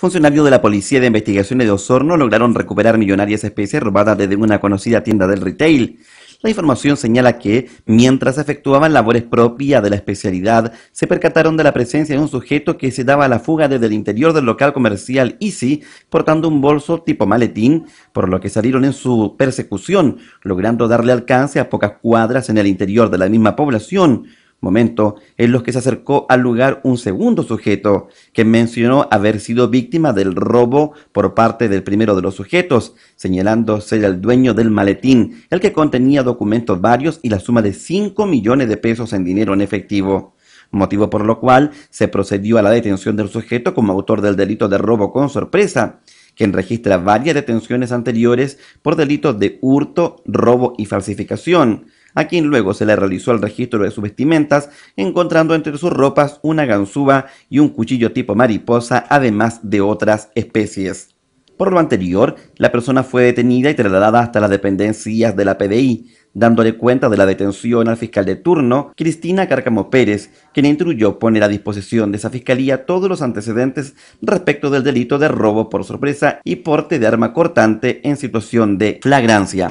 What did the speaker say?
Funcionarios de la Policía de Investigaciones de Osorno lograron recuperar millonarias especies robadas desde una conocida tienda del retail. La información señala que, mientras efectuaban labores propias de la especialidad, se percataron de la presencia de un sujeto que se daba a la fuga desde el interior del local comercial Easy, portando un bolso tipo maletín, por lo que salieron en su persecución, logrando darle alcance a pocas cuadras en el interior de la misma población momento en los que se acercó al lugar un segundo sujeto que mencionó haber sido víctima del robo por parte del primero de los sujetos, señalando ser el dueño del maletín, el que contenía documentos varios y la suma de 5 millones de pesos en dinero en efectivo motivo por lo cual se procedió a la detención del sujeto como autor del delito de robo con sorpresa, quien registra varias detenciones anteriores por delitos de hurto, robo y falsificación, a quien luego se le realizó el registro de sus vestimentas, encontrando entre sus ropas una ganzúa y un cuchillo tipo mariposa, además de otras especies. Por lo anterior, la persona fue detenida y trasladada hasta las dependencias de la PDI, dándole cuenta de la detención al fiscal de turno, Cristina Cárcamo Pérez, quien instruyó poner a disposición de esa fiscalía todos los antecedentes respecto del delito de robo por sorpresa y porte de arma cortante en situación de flagrancia.